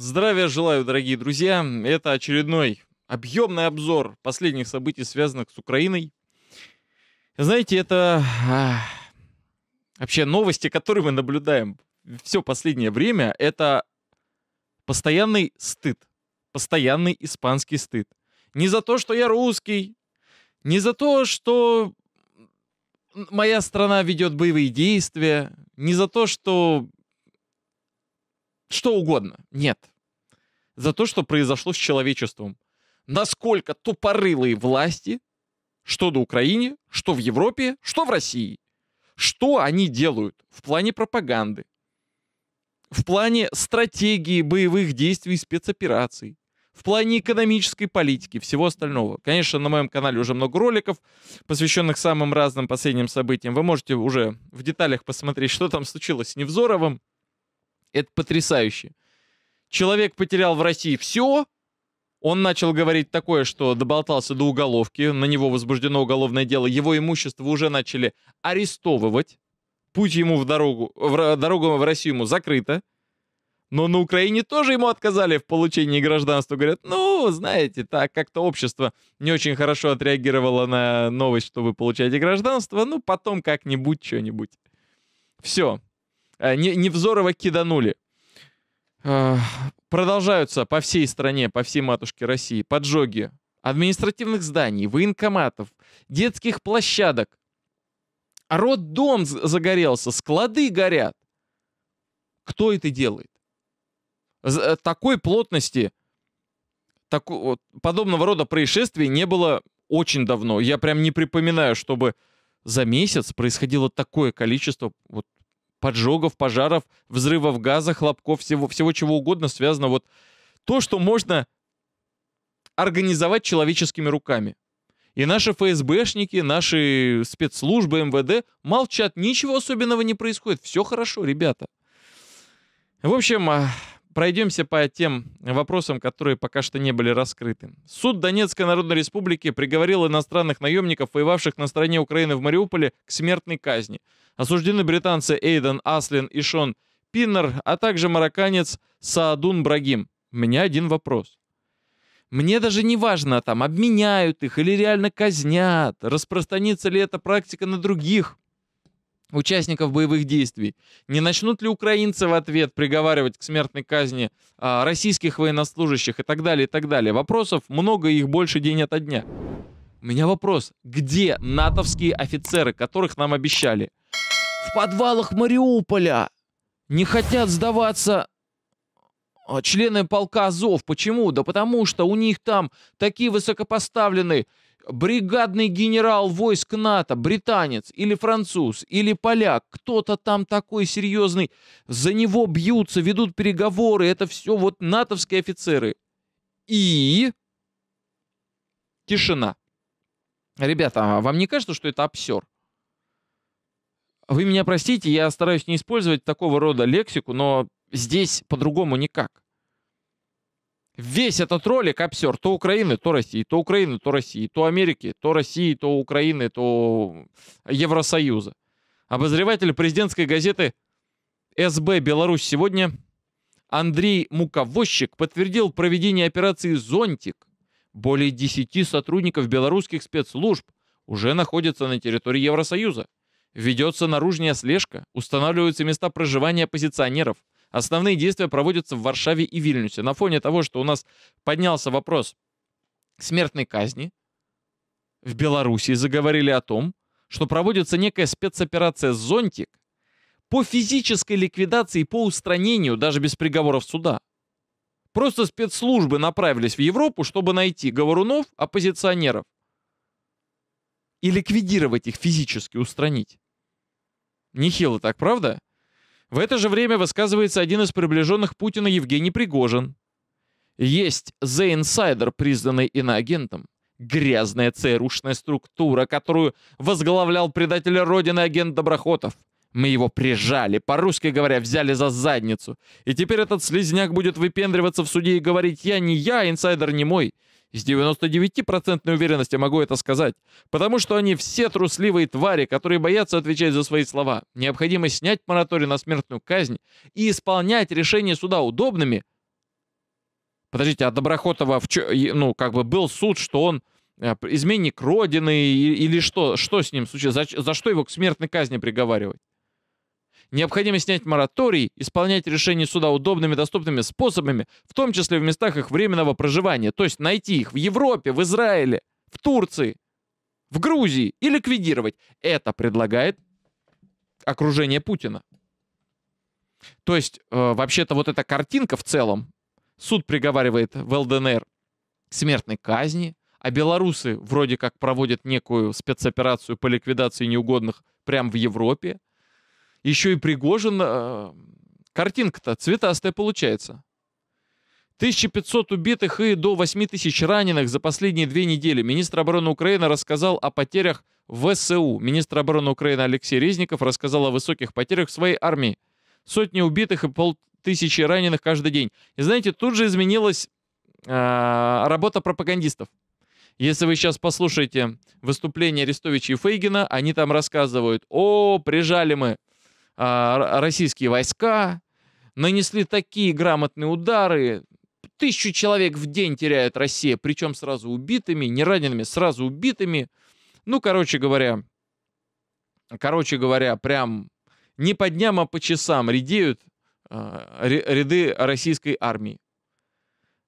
Здравия желаю, дорогие друзья. Это очередной объемный обзор последних событий, связанных с Украиной. Знаете, это а, вообще новости, которые мы наблюдаем все последнее время, это постоянный стыд. Постоянный испанский стыд. Не за то, что я русский, не за то, что моя страна ведет боевые действия, не за то, что что угодно. Нет. За то, что произошло с человечеством. Насколько тупорылые власти, что на Украине, что в Европе, что в России. Что они делают в плане пропаганды, в плане стратегии боевых действий и спецопераций, в плане экономической политики, всего остального. Конечно, на моем канале уже много роликов, посвященных самым разным последним событиям. Вы можете уже в деталях посмотреть, что там случилось с Невзоровым, это потрясающе. Человек потерял в России все, он начал говорить такое, что доболтался до уголовки, на него возбуждено уголовное дело, его имущество уже начали арестовывать, путь ему в дорогу, в, дорогу в Россию ему закрыта, но на Украине тоже ему отказали в получении гражданства. Говорят, ну, знаете, так как-то общество не очень хорошо отреагировало на новость, что вы получаете гражданство, ну, потом как-нибудь что-нибудь. Все, Э, не, Невзорова киданули. Э, продолжаются по всей стране, по всей матушке России поджоги административных зданий, военкоматов, детских площадок. А роддом загорелся, склады горят. Кто это делает? Э, такой плотности, такого, подобного рода происшествий не было очень давно. Я прям не припоминаю, чтобы за месяц происходило такое количество вот поджогов, пожаров, взрывов газа, хлопков, всего, всего чего угодно связано. Вот то, что можно организовать человеческими руками. И наши ФСБшники, наши спецслужбы МВД молчат, ничего особенного не происходит, все хорошо, ребята. В общем, а, Пройдемся по тем вопросам, которые пока что не были раскрыты. Суд Донецкой Народной Республики приговорил иностранных наемников, воевавших на стороне Украины в Мариуполе, к смертной казни. Осуждены британцы Эйден Аслин и Шон Пиннер, а также марокканец Саадун Брагим. У меня один вопрос. Мне даже не важно, там, обменяют их или реально казнят, распространится ли эта практика на других участников боевых действий? Не начнут ли украинцы в ответ приговаривать к смертной казни а, российских военнослужащих и так далее, и так далее? Вопросов много, их больше день ото дня. У меня вопрос, где натовские офицеры, которых нам обещали? В подвалах Мариуполя! Не хотят сдаваться а, члены полка Азов. Почему? Да потому что у них там такие высокопоставленные бригадный генерал войск НАТО, британец или француз, или поляк, кто-то там такой серьезный, за него бьются, ведут переговоры, это все вот натовские офицеры. И... Тишина. Ребята, а вам не кажется, что это обсер? Вы меня простите, я стараюсь не использовать такого рода лексику, но здесь по-другому никак весь этот ролик обсер то Украины, то России, то Украины, то России, то Америки, то России, то Украины, то Евросоюза. Обозреватель президентской газеты СБ «Беларусь сегодня» Андрей Муковозчик подтвердил проведение операции «Зонтик». Более 10 сотрудников белорусских спецслужб уже находятся на территории Евросоюза. Ведется наружная слежка, устанавливаются места проживания оппозиционеров – Основные действия проводятся в Варшаве и Вильнюсе. На фоне того, что у нас поднялся вопрос смертной казни, в Белоруссии заговорили о том, что проводится некая спецоперация «Зонтик» по физической ликвидации, по устранению даже без приговоров суда. Просто спецслужбы направились в Европу, чтобы найти говорунов, оппозиционеров и ликвидировать их физически, устранить. Нехило так, правда? В это же время высказывается один из приближенных Путина Евгений Пригожин. Есть The Insider, признанный иноагентом, грязная ЦРУшная структура, которую возглавлял предатель Родины агент Доброхотов. Мы его прижали, по-русски говоря, взяли за задницу. И теперь этот слезняк будет выпендриваться в суде и говорить «Я не я, инсайдер не мой». С 99% уверенностью могу это сказать, потому что они все трусливые твари, которые боятся отвечать за свои слова. Необходимо снять мораторий на смертную казнь и исполнять решения суда удобными. Подождите, а Доброхотова, в чё, ну, как бы был суд, что он э, изменник Родины или что? Что с ним случилось? За, за что его к смертной казни приговаривать? Необходимо снять мораторий, исполнять решения суда удобными доступными способами, в том числе в местах их временного проживания, то есть найти их в Европе, в Израиле, в Турции, в Грузии и ликвидировать. Это предлагает окружение Путина. То есть, э, вообще-то, вот эта картинка в целом, суд приговаривает в ЛДНР к смертной казни, а белорусы вроде как проводят некую спецоперацию по ликвидации неугодных прямо в Европе, еще и Пригожин... Э, картинка-то цветастая получается. 1500 убитых и до 8000 раненых за последние две недели. Министр обороны Украины рассказал о потерях в СУ. Министр обороны Украины Алексей Резников рассказал о высоких потерях в своей армии. Сотни убитых и полтысячи раненых каждый день. И знаете, тут же изменилась э, работа пропагандистов. Если вы сейчас послушаете выступление Арестовича и Фейгина, они там рассказывают, о, прижали мы, а, российские войска, нанесли такие грамотные удары, тысячу человек в день теряет Россия, причем сразу убитыми, не ранеными, сразу убитыми. Ну, короче говоря, короче говоря, прям не по дням, а по часам редеют а, ряды российской армии.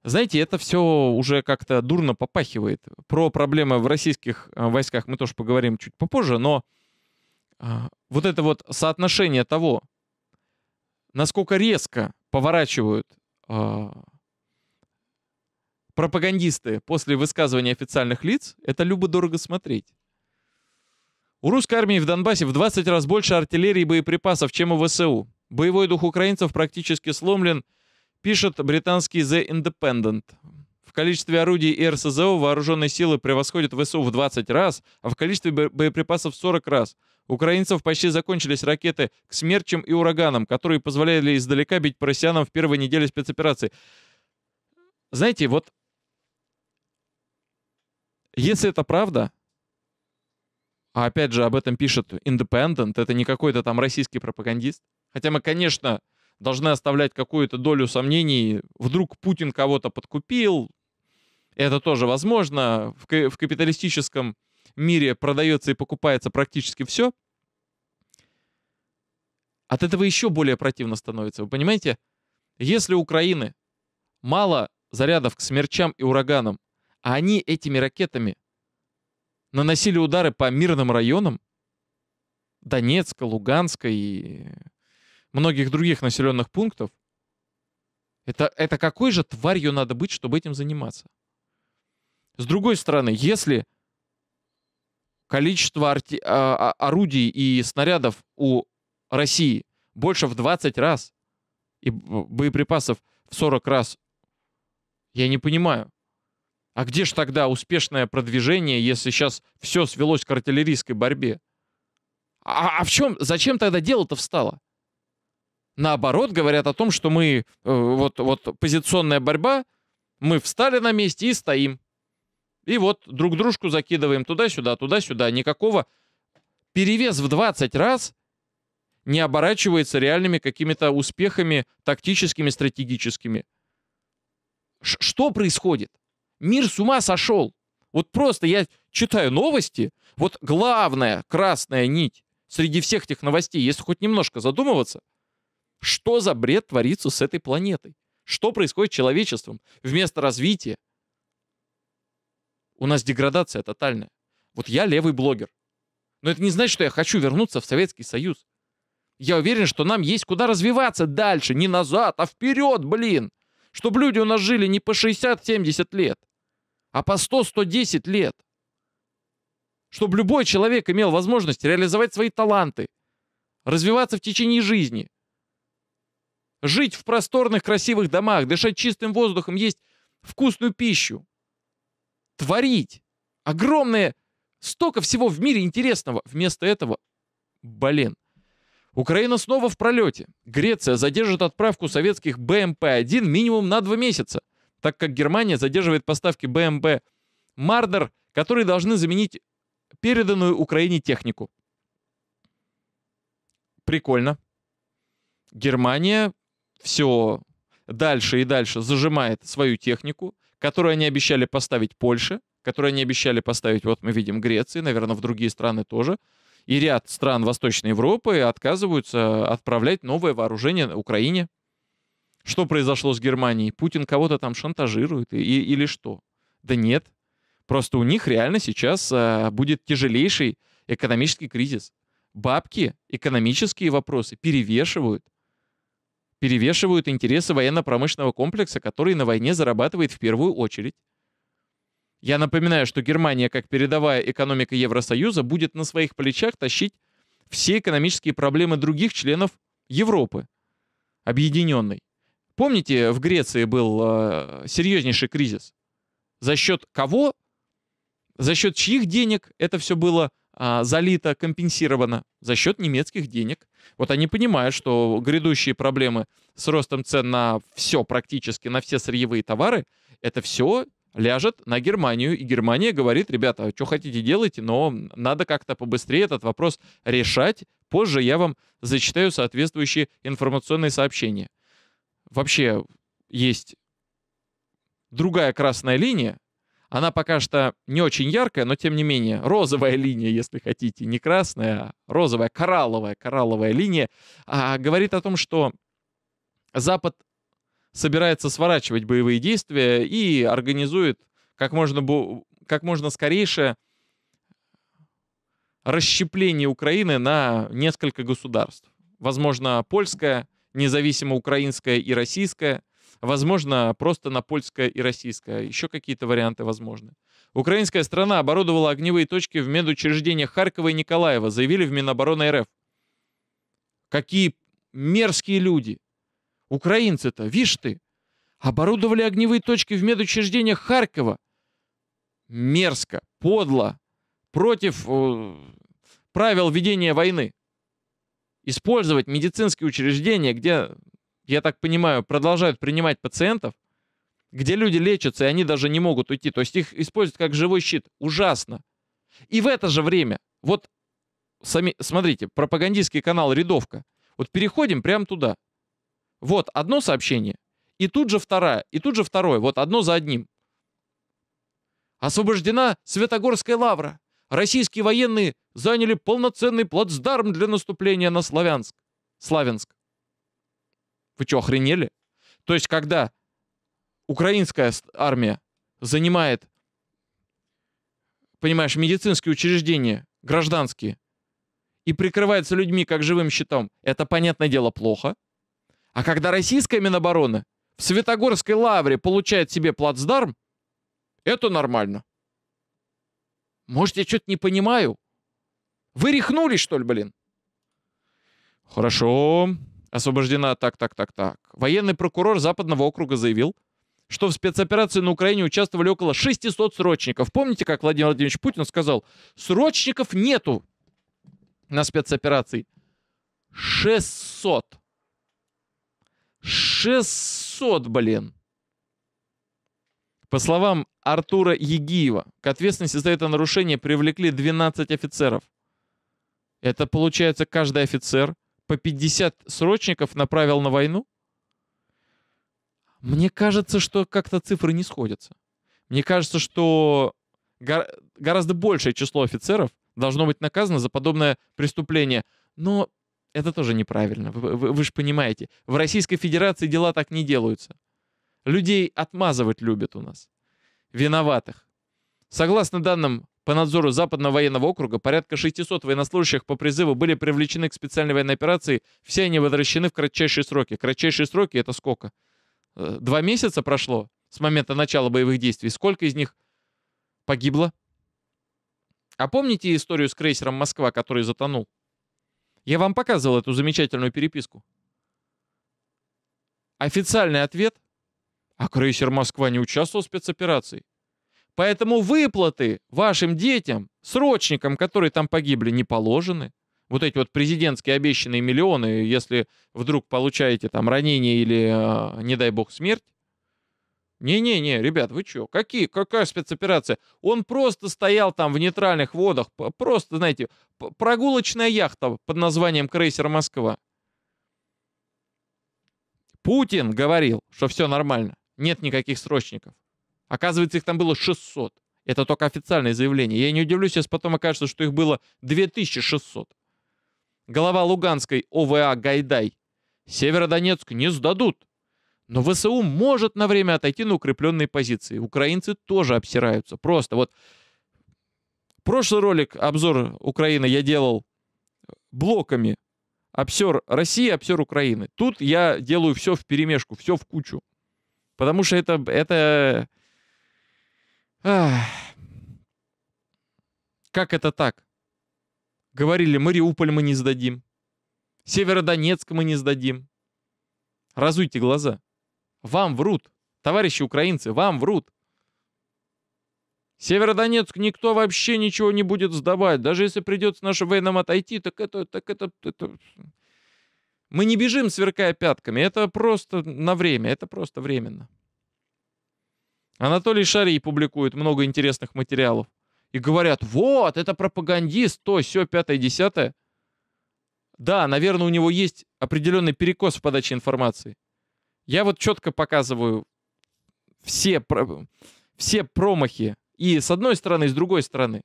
Знаете, это все уже как-то дурно попахивает. Про проблемы в российских а, войсках мы тоже поговорим чуть попозже, но а, вот это вот соотношение того, насколько резко поворачивают а, пропагандисты после высказывания официальных лиц, это любо-дорого смотреть. У русской армии в Донбассе в 20 раз больше артиллерии и боеприпасов, чем у ВСУ. Боевой дух украинцев практически сломлен, пишет британский The Independent. В количестве орудий и РСЗО вооруженные силы превосходят ВСУ в 20 раз, а в количестве боеприпасов в 40 раз. украинцев почти закончились ракеты к смерчам и ураганам, которые позволяли издалека бить по россиянам в первой неделе спецоперации. Знаете, вот если это правда, а опять же об этом пишет Independent, это не какой-то там российский пропагандист, хотя мы, конечно, должны оставлять какую-то долю сомнений, вдруг Путин кого-то подкупил, это тоже возможно. В, в капиталистическом мире продается и покупается практически все. От этого еще более противно становится. Вы понимаете, если у Украины мало зарядов к смерчам и ураганам, а они этими ракетами наносили удары по мирным районам Донецка, Луганска и многих других населенных пунктов, это, это какой же тварью надо быть, чтобы этим заниматься? С другой стороны, если количество арти... А, а, орудий и снарядов у России больше в 20 раз и боеприпасов в 40 раз, я не понимаю. А где же тогда успешное продвижение, если сейчас все свелось к артиллерийской борьбе? А, а, а в чем, зачем тогда дело-то встало? Наоборот, говорят о том, что мы, э, вот, вот позиционная борьба, мы встали на месте и стоим. И вот друг дружку закидываем туда-сюда, туда-сюда. Никакого перевес в 20 раз не оборачивается реальными какими-то успехами тактическими, стратегическими. Ш что происходит? Мир с ума сошел. Вот просто я читаю новости, вот главная красная нить среди всех этих новостей, если хоть немножко задумываться, что за бред творится с этой планетой? Что происходит с человечеством? Вместо развития – у нас деградация тотальная. Вот я левый блогер. Но это не значит, что я хочу вернуться в Советский Союз. Я уверен, что нам есть куда развиваться дальше, не назад, а вперед, блин. Чтобы люди у нас жили не по 60-70 лет, а по 100-110 лет. Чтобы любой человек имел возможность реализовать свои таланты, развиваться в течение жизни. Жить в просторных красивых домах, дышать чистым воздухом, есть вкусную пищу, творить. Огромное, столько всего в мире интересного. Вместо этого, блин. Украина снова в пролете. Греция задержит отправку советских БМП-1 минимум на два месяца, так как Германия задерживает поставки БМП «Мардер», которые должны заменить переданную Украине технику. Прикольно. Германия все дальше и дальше зажимает свою технику которые они обещали поставить Польше, которые они обещали поставить, вот мы видим, Греции, наверное, в другие страны тоже. И ряд стран Восточной Европы отказываются отправлять новое вооружение Украине. Что произошло с Германией? Путин кого-то там шантажирует и, или что? Да нет. Просто у них реально сейчас а, будет тяжелейший экономический кризис. Бабки, экономические вопросы перевешивают перевешивают интересы военно-промышленного комплекса, который на войне зарабатывает в первую очередь. Я напоминаю, что Германия, как передовая экономика Евросоюза, будет на своих плечах тащить все экономические проблемы других членов Европы, объединенной. Помните, в Греции был э, серьезнейший кризис? За счет кого? За счет чьих денег это все было а, залито, компенсировано за счет немецких денег. Вот они понимают, что грядущие проблемы с ростом цен на все практически, на все сырьевые товары, это все ляжет на Германию. И Германия говорит, ребята, а что хотите делайте, но надо как-то побыстрее этот вопрос решать. Позже я вам зачитаю соответствующие информационные сообщения. Вообще есть другая красная линия, она пока что не очень яркая, но тем не менее розовая линия, если хотите, не красная, а розовая, коралловая, коралловая линия, а, говорит о том, что Запад собирается сворачивать боевые действия и организует как можно, как можно скорейшее расщепление Украины на несколько государств. Возможно, Польская, независимо украинская и российская Возможно, просто на польское и российское. Еще какие-то варианты возможны. Украинская страна оборудовала огневые точки в медучреждениях Харькова и Николаева, заявили в Минобороны РФ. Какие мерзкие люди. Украинцы-то, вишь ты, оборудовали огневые точки в медучреждениях Харькова. Мерзко, подло, против э, правил ведения войны. Использовать медицинские учреждения, где я так понимаю, продолжают принимать пациентов, где люди лечатся, и они даже не могут уйти. То есть их используют как живой щит. Ужасно. И в это же время, вот сами, смотрите, пропагандистский канал «Рядовка». Вот переходим прямо туда. Вот одно сообщение, и тут же вторая, и тут же второе. Вот одно за одним. Освобождена Светогорская лавра. Российские военные заняли полноценный плацдарм для наступления на Славянск. Славянск. Вы что, охренели? То есть, когда украинская армия занимает, понимаешь, медицинские учреждения, гражданские, и прикрывается людьми как живым щитом, это, понятное дело, плохо. А когда российская Минобороны в Светогорской лавре получает себе плацдарм, это нормально. Может, я что-то не понимаю? Вы рехнулись, что ли, блин? Хорошо, освобождена так-так-так-так. Военный прокурор Западного округа заявил, что в спецоперации на Украине участвовали около 600 срочников. Помните, как Владимир Владимирович Путин сказал, срочников нету на спецоперации. 600. 600, блин. По словам Артура Егиева, к ответственности за это нарушение привлекли 12 офицеров. Это получается каждый офицер по 50 срочников направил на войну? Мне кажется, что как-то цифры не сходятся. Мне кажется, что гор- гораздо большее число офицеров должно быть наказано за подобное преступление. Но это тоже неправильно, вы, вы, вы же понимаете. В Российской Федерации дела так не делаются. Людей отмазывать любят у нас. Виноватых. Согласно данным по надзору Западного военного округа порядка 600 военнослужащих по призыву были привлечены к специальной военной операции, все они возвращены в кратчайшие сроки. Кратчайшие сроки — это сколько? Э, два месяца прошло с момента начала боевых действий. Сколько из них погибло? А помните историю с крейсером «Москва», который затонул? Я вам показывал эту замечательную переписку. Официальный ответ — а крейсер «Москва» не участвовал в спецоперации. Поэтому выплаты вашим детям, срочникам, которые там погибли, не положены. Вот эти вот президентские обещанные миллионы, если вдруг получаете там ранение или, э, не дай бог, смерть. Не-не-не, ребят, вы чё? Какие, какая спецоперация? Он просто стоял там в нейтральных водах, просто, знаете, прогулочная яхта под названием «Крейсер Москва». Путин говорил, что все нормально, нет никаких срочников. Оказывается, их там было 600. Это только официальное заявление. Я не удивлюсь, если потом окажется, что их было 2600. Голова Луганской ОВА «Гайдай». Северодонецк не сдадут. Но ВСУ может на время отойти на укрепленные позиции. Украинцы тоже обсираются. Просто вот... Прошлый ролик, обзор Украины я делал блоками. Обсер России, обсер Украины. Тут я делаю все в перемешку, все в кучу. Потому что это, это как это так? Говорили, Мариуполь мы не сдадим. Северодонецк мы не сдадим. Разуйте глаза. Вам врут. Товарищи украинцы, вам врут. Северодонецк никто вообще ничего не будет сдавать. Даже если придется нашим военным отойти, так это, так это, это... Мы не бежим, сверкая пятками. Это просто на время, это просто временно. Анатолий Шарий публикует много интересных материалов. И говорят, вот, это пропагандист, то, все, пятое, десятое. Да, наверное, у него есть определенный перекос в подаче информации. Я вот четко показываю все, все промахи и с одной стороны, и с другой стороны.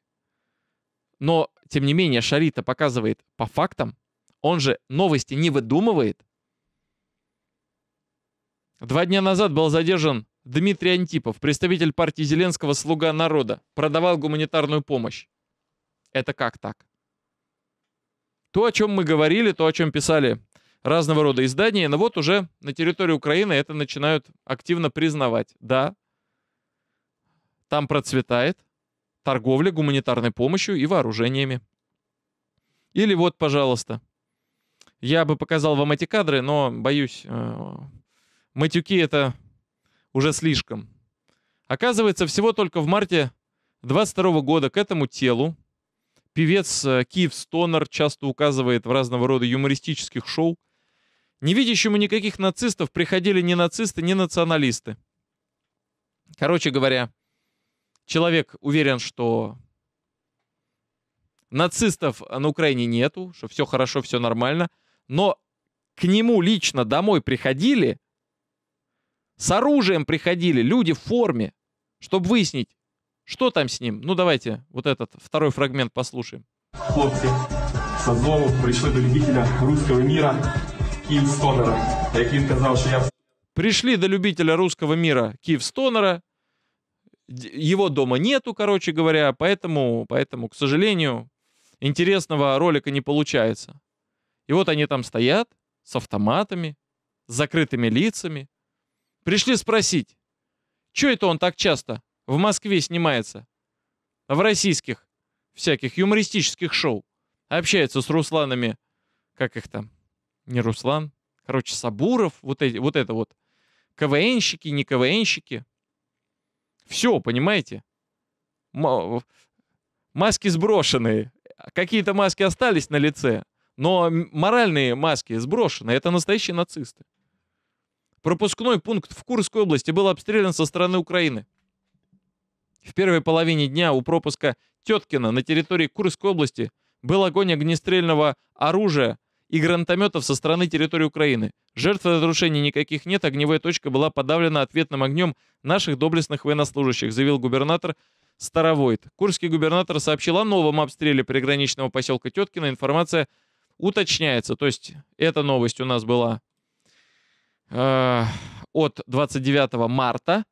Но, тем не менее, Шарита показывает по фактам, он же новости не выдумывает. Два дня назад был задержан Дмитрий Антипов, представитель партии Зеленского «Слуга народа», продавал гуманитарную помощь. Это как так? То, о чем мы говорили, то, о чем писали разного рода издания, но ну вот уже на территории Украины это начинают активно признавать. Да, там процветает торговля гуманитарной помощью и вооружениями. Или вот, пожалуйста, я бы показал вам эти кадры, но, боюсь, э, матюки — это уже слишком. Оказывается, всего только в марте 22 -го года к этому телу певец э, Киев Стонер часто указывает в разного рода юмористических шоу, не невидящему никаких нацистов приходили ни нацисты, ни националисты. Короче говоря, человек уверен, что нацистов на Украине нету, что все хорошо, все нормально, но к нему лично домой приходили – с оружием приходили люди в форме, чтобы выяснить, что там с ним. Ну давайте вот этот второй фрагмент послушаем. Хлопцы с Азову пришли до любителя русского мира Киев Стонера. Як він казав, що я... Пришли до любителя русского мира Киев Стонера. Его дома нету, короче говоря, поэтому, поэтому, к сожалению, интересного ролика не получается. И вот они там стоят с автоматами, с закрытыми лицами, Пришли спросить. Че это он так часто? В Москве снимается. В российских, всяких юмористических шоу. Общается с Русланами, как их там, не Руслан, короче, Сабуров, вот, эти, вот это вот. КВНщики, не КВНщики. Все, понимаете? М маски сброшенные. Какие-то маски остались на лице, но моральные маски сброшены. Это настоящие нацисты. Пропускной пункт в Курской области был обстрелян со стороны Украины. В первой половине дня у пропуска Теткина на территории Курской области был огонь огнестрельного оружия и гранатометов со стороны территории Украины. Жертв разрушений никаких нет, огневая точка была подавлена ответным огнем наших доблестных военнослужащих, заявил губернатор Старовойт. Курский губернатор сообщил о новом обстреле приграничного поселка Теткина. Информация уточняется, то есть эта новость у нас была Э, от 29 марта.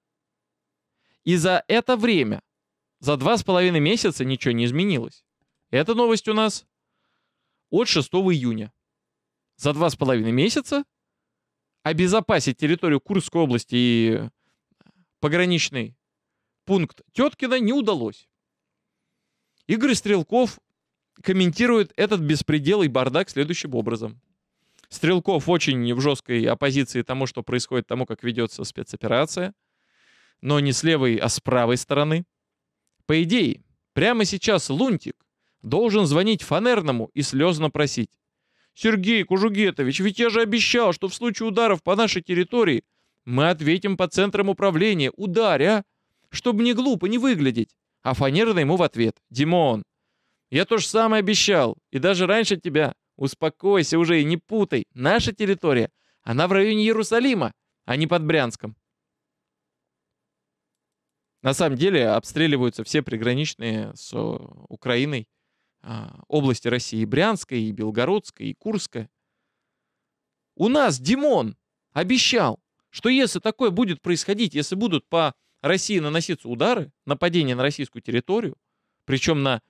И за это время, за два с половиной месяца ничего не изменилось. Эта новость у нас от 6 июня. За два с половиной месяца обезопасить территорию Курской области и пограничный пункт Теткина не удалось. Игорь Стрелков комментирует этот беспредел и бардак следующим образом. Стрелков очень в жесткой оппозиции тому, что происходит, тому, как ведется спецоперация. Но не с левой, а с правой стороны. По идее, прямо сейчас Лунтик должен звонить Фанерному и слезно просить. «Сергей Кужугетович, ведь я же обещал, что в случае ударов по нашей территории мы ответим по центрам управления. ударя, а! Чтобы не глупо не выглядеть!» А Фанерный ему в ответ. «Димон, я то же самое обещал, и даже раньше тебя. Успокойся уже и не путай. Наша территория. Она в районе Иерусалима, а не под Брянском. На самом деле обстреливаются все приграничные с э, Украиной а, области России. И Брянская, и Белгородская, и Курская. У нас Димон обещал, что если такое будет происходить, если будут по России наноситься удары, нападения на российскую территорию, причем на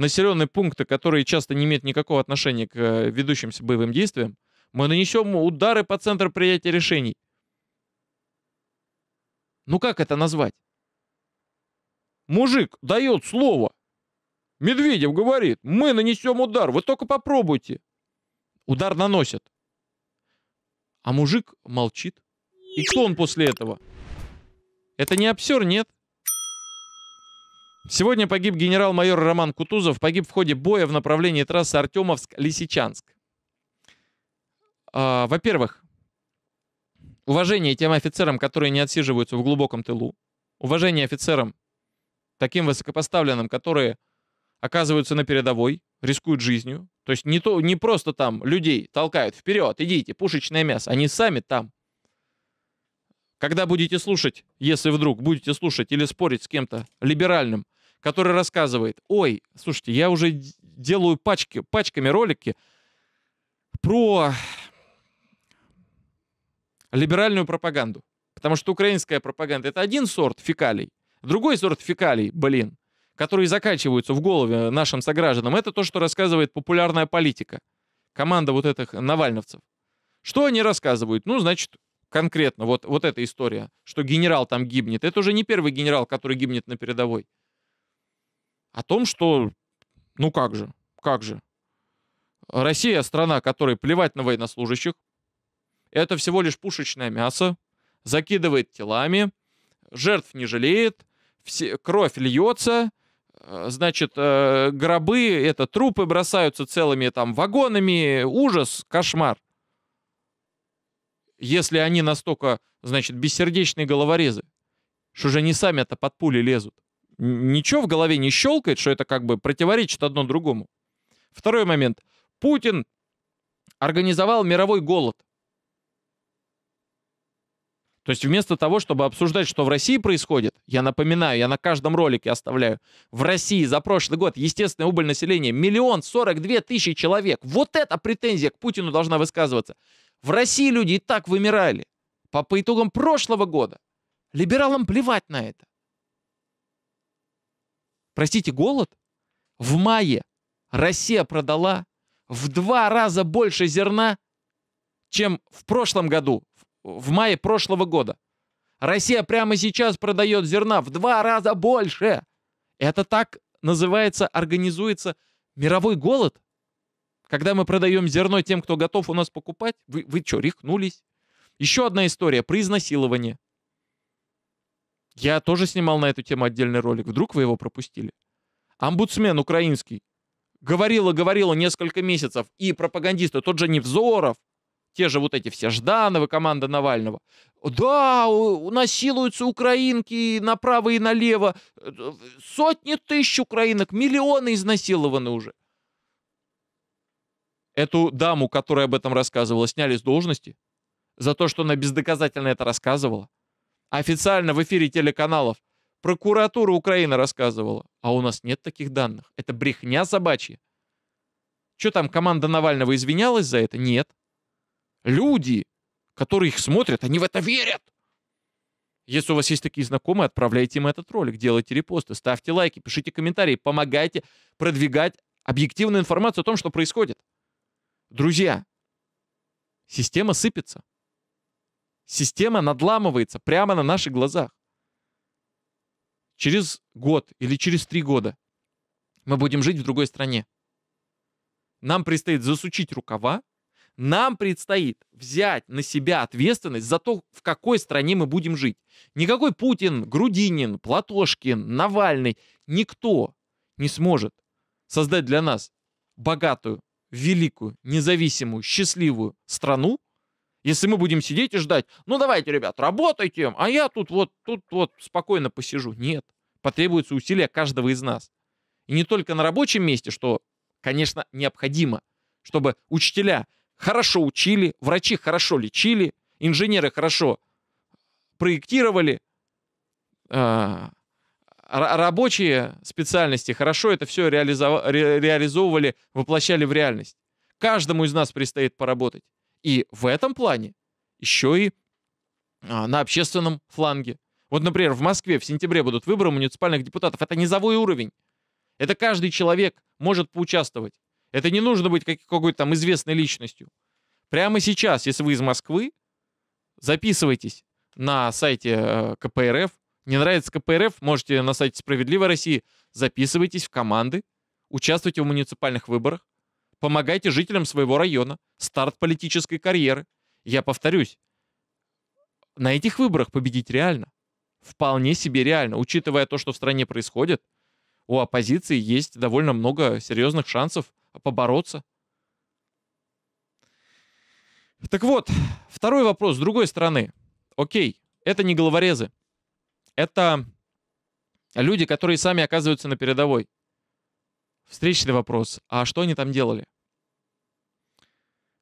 населенные пункты, которые часто не имеют никакого отношения к э, ведущимся боевым действиям, мы нанесем удары по центру принятия решений. Ну как это назвать? Мужик дает слово. Медведев говорит, мы нанесем удар, вы только попробуйте. Удар наносят. А мужик молчит. И кто он после этого? Это не обсер, нет? Сегодня погиб генерал-майор Роман Кутузов, погиб в ходе боя в направлении трассы Артемовск-Лисичанск. А, во-первых, уважение тем офицерам, которые не отсиживаются в глубоком тылу, уважение офицерам, таким высокопоставленным, которые оказываются на передовой, рискуют жизнью. То есть не, то, не просто там людей толкают вперед, идите, пушечное мясо, они сами там. Когда будете слушать, если вдруг будете слушать или спорить с кем-то либеральным, который рассказывает, ой, слушайте, я уже делаю пачки, пачками ролики про либеральную пропаганду. Потому что украинская пропаганда — это один сорт фекалий, другой сорт фекалий, блин, которые закачиваются в голове нашим согражданам. Это то, что рассказывает популярная политика. Команда вот этих навальновцев. Что они рассказывают? Ну, значит, конкретно вот, вот эта история, что генерал там гибнет. Это уже не первый генерал, который гибнет на передовой о том, что ну как же, как же. Россия страна, которой плевать на военнослужащих. Это всего лишь пушечное мясо. Закидывает телами. Жертв не жалеет. Все, кровь льется. Э, значит, э, гробы, это трупы бросаются целыми там вагонами. Ужас, кошмар. Если они настолько, значит, бессердечные головорезы, что же они сами-то под пули лезут ничего в голове не щелкает, что это как бы противоречит одно другому. Второй момент. Путин организовал мировой голод. То есть вместо того, чтобы обсуждать, что в России происходит, я напоминаю, я на каждом ролике оставляю, в России за прошлый год естественная убыль населения миллион сорок две тысячи человек. Вот эта претензия к Путину должна высказываться. В России люди и так вымирали по, по итогам прошлого года. Либералам плевать на это. Простите, голод? В мае Россия продала в два раза больше зерна, чем в прошлом году, в мае прошлого года. Россия прямо сейчас продает зерна в два раза больше. Это так называется, организуется мировой голод? Когда мы продаем зерно тем, кто готов у нас покупать? Вы, вы что, рехнулись? Еще одна история про изнасилование. Я тоже снимал на эту тему отдельный ролик, вдруг вы его пропустили. Омбудсмен украинский. Говорила, говорила несколько месяцев. И пропагандисты, тот же Невзоров, те же вот эти все Ждановы, команда Навального. Да, насилуются украинки направо и налево. Сотни тысяч украинок, миллионы изнасилованы уже. Эту даму, которая об этом рассказывала, сняли с должности за то, что она бездоказательно это рассказывала. Официально в эфире телеканалов. Прокуратура Украины рассказывала. А у нас нет таких данных. Это брехня собачья. Что там, команда Навального извинялась за это? Нет. Люди, которые их смотрят, они в это верят. Если у вас есть такие знакомые, отправляйте им этот ролик, делайте репосты, ставьте лайки, пишите комментарии, помогайте продвигать объективную информацию о том, что происходит. Друзья, система сыпется. Система надламывается прямо на наших глазах. Через год или через три года мы будем жить в другой стране. Нам предстоит засучить рукава, нам предстоит взять на себя ответственность за то, в какой стране мы будем жить. Никакой Путин, Грудинин, Платошкин, Навальный, никто не сможет создать для нас богатую, великую, независимую, счастливую страну, если мы будем сидеть и ждать, ну давайте, ребят, работайте, а я тут вот, тут вот спокойно посижу. Нет, потребуется усилия каждого из нас. И не только на рабочем месте, что, конечно, необходимо, чтобы учителя хорошо учили, врачи хорошо лечили, инженеры хорошо э, проектировали, э, рабочие специальности хорошо это все реализовывали, воплощали в реальность. Каждому из нас предстоит поработать. И в этом плане еще и а, на общественном фланге. Вот, например, в Москве в сентябре будут выборы муниципальных депутатов. Это низовой уровень. Это каждый человек может поучаствовать. Это не нужно быть какой-то там известной личностью. Прямо сейчас, если вы из Москвы, записывайтесь на сайте э, КПРФ. Не нравится КПРФ, можете на сайте Справедливой России. Записывайтесь в команды, участвуйте в муниципальных выборах. Помогайте жителям своего района. Старт политической карьеры. Я повторюсь, на этих выборах победить реально. Вполне себе реально, учитывая то, что в стране происходит. У оппозиции есть довольно много серьезных шансов побороться. Так вот, второй вопрос с другой стороны. Окей, это не головорезы. Это люди, которые сами оказываются на передовой. Встречный вопрос. А что они там делали?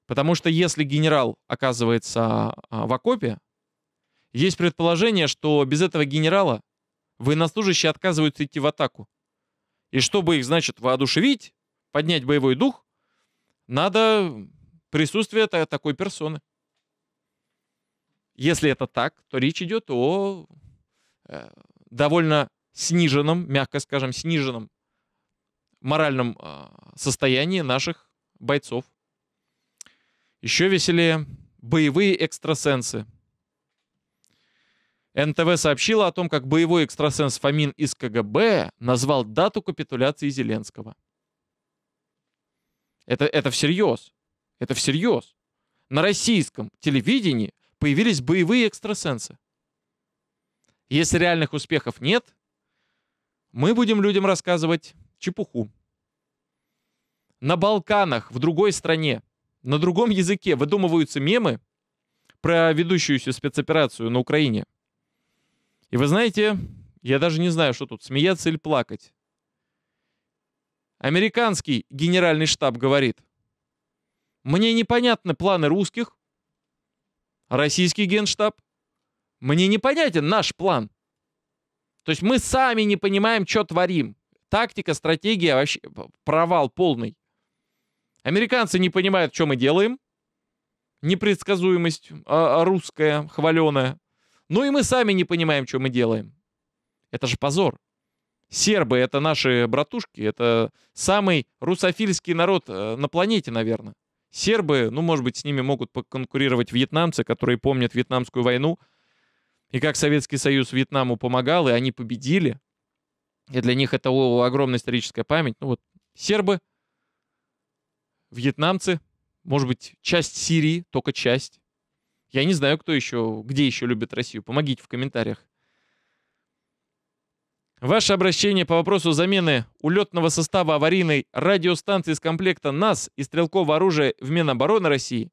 Потому что если генерал оказывается а, в окопе, есть предположение, что без этого генерала военнослужащие отказываются идти в атаку. И чтобы их, значит, воодушевить, поднять боевой дух, надо присутствие такой персоны. Если это так, то речь идет о э, довольно сниженном, мягко скажем, сниженном моральном а, состоянии наших бойцов. Еще веселее – боевые экстрасенсы. НТВ сообщило о том, как боевой экстрасенс Фомин из КГБ назвал дату капитуляции Зеленского. Это, это всерьез. Это всерьез. На российском телевидении появились боевые экстрасенсы. Если реальных успехов нет, мы будем людям рассказывать чепуху на Балканах, в другой стране, на другом языке выдумываются мемы про ведущуюся спецоперацию на Украине. И вы знаете, я даже не знаю, что тут, смеяться или плакать. Американский генеральный штаб говорит, мне непонятны планы русских, российский генштаб, мне непонятен наш план. То есть мы сами не понимаем, что творим. Тактика, стратегия, вообще провал полный. Американцы не понимают, что мы делаем. Непредсказуемость а, а русская, хваленая. Ну и мы сами не понимаем, что мы делаем. Это же позор. Сербы — это наши братушки, это самый русофильский народ э, на планете, наверное. Сербы, ну, может быть, с ними могут поконкурировать вьетнамцы, которые помнят Вьетнамскую войну, и как Советский Союз Вьетнаму помогал, и они победили. И для них это огромная историческая память. Ну вот, сербы — вьетнамцы, может быть, часть Сирии, только часть. Я не знаю, кто еще, где еще любит Россию. Помогите в комментариях. Ваше обращение по вопросу замены улетного состава аварийной радиостанции из комплекта НАС и стрелкового оружия в Минобороны России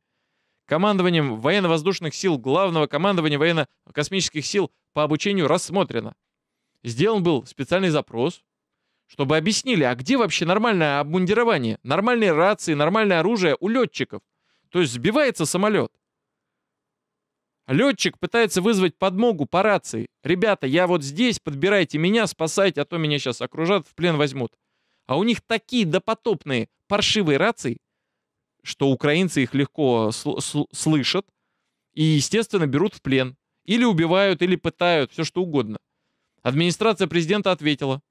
командованием военно-воздушных сил Главного командования военно-космических сил по обучению рассмотрено. Сделан был специальный запрос чтобы объяснили, а где вообще нормальное обмундирование, нормальные рации, нормальное оружие у летчиков? То есть сбивается самолет. Летчик пытается вызвать подмогу по рации. «Ребята, я вот здесь, подбирайте меня, спасайте, а то меня сейчас окружат, в плен возьмут». А у них такие допотопные паршивые рации, что украинцы их легко слышат и, естественно, берут в плен. Или убивают, или пытают, все что угодно. Администрация президента ответила,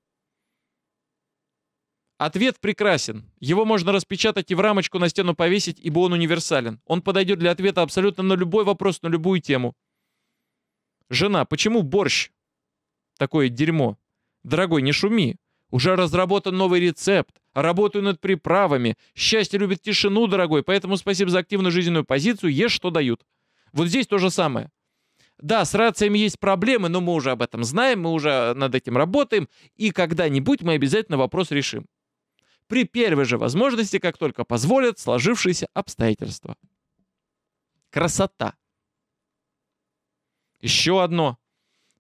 Ответ прекрасен. Его можно распечатать и в рамочку на стену повесить, ибо он универсален. Он подойдет для ответа абсолютно на любой вопрос, на любую тему. Жена, почему борщ? Такое дерьмо. Дорогой, не шуми. Уже разработан новый рецепт. Работаю над приправами. Счастье любит тишину, дорогой, поэтому спасибо за активную жизненную позицию. Ешь, что дают. Вот здесь то же самое. Да, с рациями есть проблемы, но мы уже об этом знаем, мы уже над этим работаем, и когда-нибудь мы обязательно вопрос решим при первой же возможности, как только позволят сложившиеся обстоятельства. Красота. Еще одно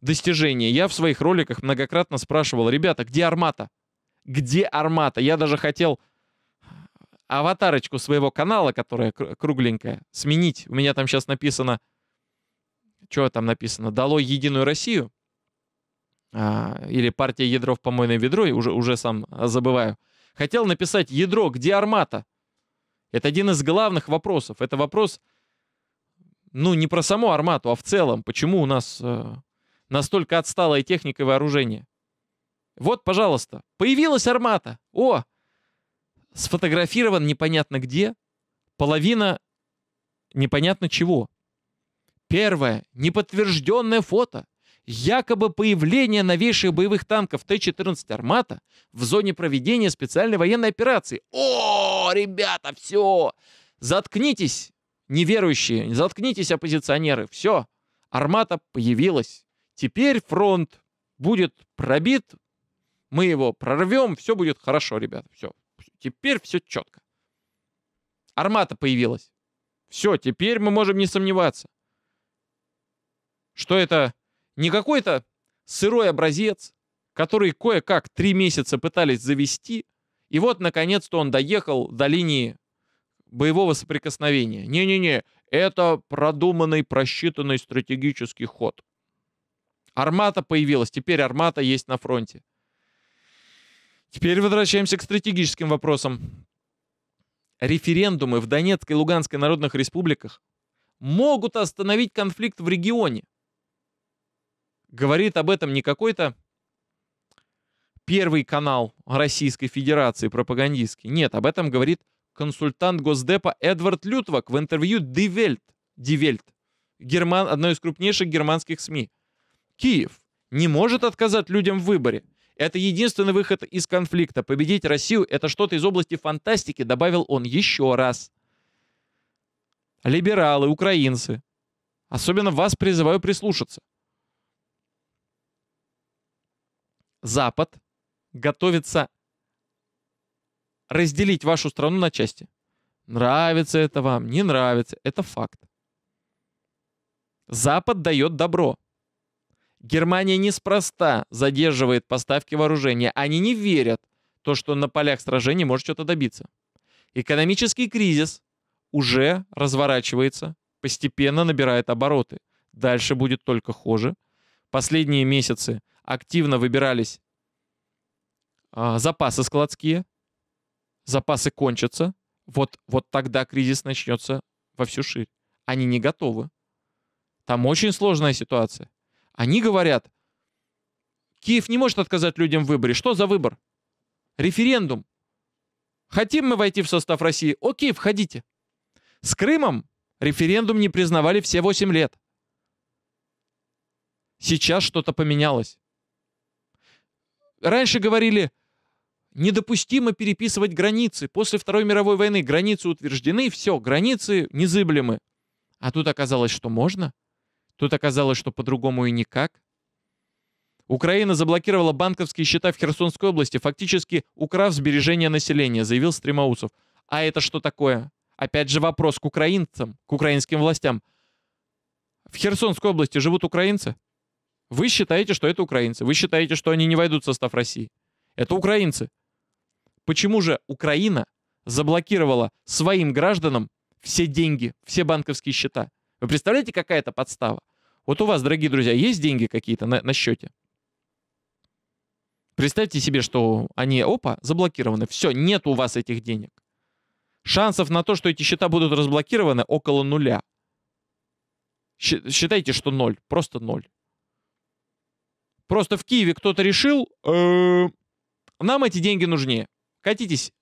достижение. Я в своих роликах многократно спрашивал, ребята, где армата? Где армата? Я даже хотел а, аватарочку своего канала, которая кругленькая, сменить. У меня там сейчас написано, что там написано, «Дало единую Россию» а, или «Партия ядров помойное ведро», и уже, уже сам забываю – Хотел написать «Ядро, где армата?» Это один из главных вопросов. Это вопрос, ну, не про саму армату, а в целом, почему у нас э, настолько отсталая техника и вооружение. Вот, пожалуйста, появилась армата. О! Сфотографирован непонятно где. Половина непонятно чего. Первое. Неподтвержденное фото якобы появление новейших боевых танков Т-14 «Армата» в зоне проведения специальной военной операции. О, ребята, все! Заткнитесь, неверующие, заткнитесь, оппозиционеры, все! «Армата» появилась. Теперь фронт будет пробит, мы его прорвем, все будет хорошо, ребята, все. Теперь все четко. «Армата» появилась. Все, теперь мы можем не сомневаться, что это не какой-то сырой образец, который кое-как три месяца пытались завести, и вот, наконец-то, он доехал до линии боевого соприкосновения. Не-не-не, это продуманный, просчитанный стратегический ход. Армата появилась, теперь армата есть на фронте. Теперь возвращаемся к стратегическим вопросам. Референдумы в Донецкой и Луганской народных республиках могут остановить конфликт в регионе говорит об этом не какой-то первый канал Российской Федерации пропагандистский. Нет, об этом говорит консультант Госдепа Эдвард Лютвак в интервью Die Welt, Die Welt герман, одной из крупнейших германских СМИ. Киев не может отказать людям в выборе. Это единственный выход из конфликта. Победить Россию – это что-то из области фантастики, добавил он еще раз. Либералы, украинцы. Особенно вас призываю прислушаться. Запад готовится разделить вашу страну на части. Нравится это вам, не нравится, это факт. Запад дает добро. Германия неспроста задерживает поставки вооружения. Они не верят, то, что на полях сражений может что-то добиться. Экономический кризис уже разворачивается, постепенно набирает обороты. Дальше будет только хуже. Последние месяцы – активно выбирались а, запасы складские, запасы кончатся, вот, вот тогда кризис начнется во всю ширь. Они не готовы. Там очень сложная ситуация. Они говорят, Киев не может отказать людям в выборе. Что за выбор? Референдум. Хотим мы войти в состав России? Окей, входите. С Крымом референдум не признавали все 8 лет. Сейчас что-то поменялось. Раньше говорили, недопустимо переписывать границы. После Второй мировой войны границы утверждены, все, границы незыблемы. А тут оказалось, что можно. Тут оказалось, что по-другому и никак. Украина заблокировала банковские счета в Херсонской области, фактически украв сбережения населения, заявил Стремоусов. А это что такое? Опять же вопрос к украинцам, к украинским властям. В Херсонской области живут украинцы? Вы считаете, что это украинцы. Вы считаете, что они не войдут в состав России. Это украинцы. Почему же Украина заблокировала своим гражданам все деньги, все банковские счета? Вы представляете, какая это подстава? Вот у вас, дорогие друзья, есть деньги какие-то на, на счете? Представьте себе, что они, опа, заблокированы. Все, нет у вас этих денег. Шансов на то, что эти счета будут разблокированы, около нуля. Считайте, что ноль, просто ноль. Просто в Киеве кто-то решил, э, нам эти деньги нужнее. Катитесь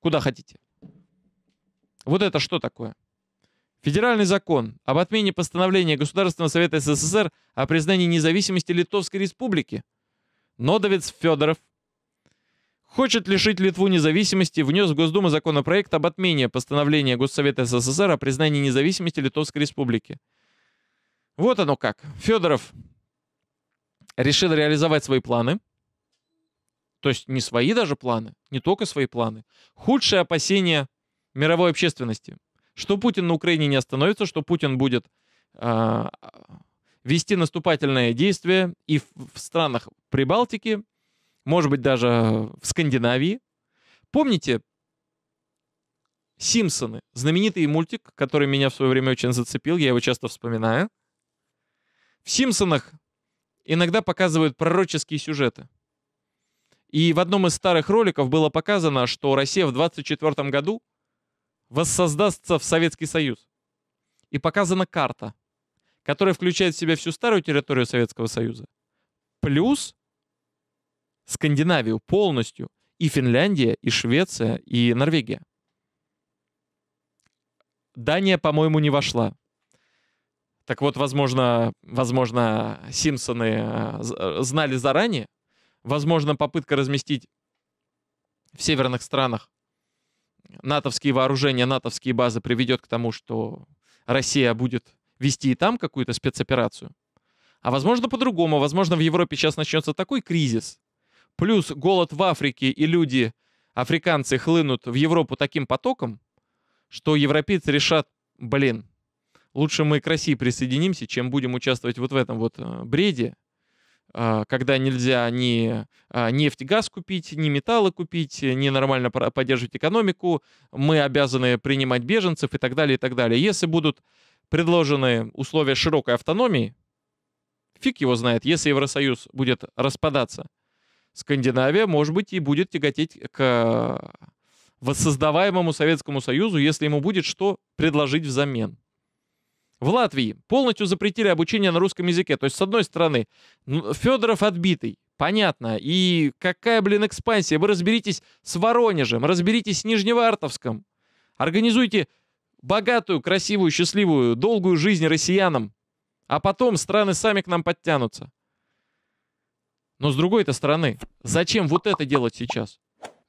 куда хотите. Вот это что такое? Федеральный закон об отмене постановления Государственного Совета СССР о признании независимости Литовской Республики. Нодовец Федоров хочет лишить Литву независимости, внес в Госдуму законопроект об отмене постановления Госсовета СССР о признании независимости Литовской Республики. Вот оно как. Федоров решил реализовать свои планы, то есть не свои даже планы, не только свои планы, Худшее опасение мировой общественности, что Путин на Украине не остановится, что Путин будет э, вести наступательное действие и в, в странах Прибалтики, может быть, даже в Скандинавии. Помните «Симпсоны», знаменитый мультик, который меня в свое время очень зацепил, я его часто вспоминаю. В «Симпсонах» иногда показывают пророческие сюжеты. И в одном из старых роликов было показано, что Россия в 24 году воссоздастся в Советский Союз. И показана карта, которая включает в себя всю старую территорию Советского Союза, плюс Скандинавию полностью, и Финляндия, и Швеция, и Норвегия. Дания, по-моему, не вошла. Так вот, возможно, возможно, Симпсоны э, знали заранее. Возможно, попытка разместить в северных странах натовские вооружения, натовские базы приведет к тому, что Россия будет вести и там какую-то спецоперацию. А возможно по-другому. Возможно, в Европе сейчас начнется такой кризис. Плюс голод в Африке и люди, африканцы, хлынут в Европу таким потоком, что европейцы решат, блин, лучше мы к России присоединимся, чем будем участвовать вот в этом вот э, бреде, а, когда нельзя ни а, нефть, газ купить, ни металлы купить, ни нормально поддерживать экономику, мы обязаны принимать беженцев и так далее, и так далее. Если будут предложены условия широкой автономии, фиг его знает, если Евросоюз будет распадаться, Скандинавия, может быть, и будет тяготеть к э, воссоздаваемому Советскому Союзу, если ему будет что предложить взамен. В Латвии полностью запретили обучение на русском языке. То есть, с одной стороны, Федоров отбитый, понятно. И какая, блин, экспансия? Вы разберитесь с Воронежем, разберитесь с Нижневартовском. Организуйте богатую, красивую, счастливую, долгую жизнь россиянам. А потом страны сами к нам подтянутся. Но с другой-то стороны, зачем вот это делать сейчас?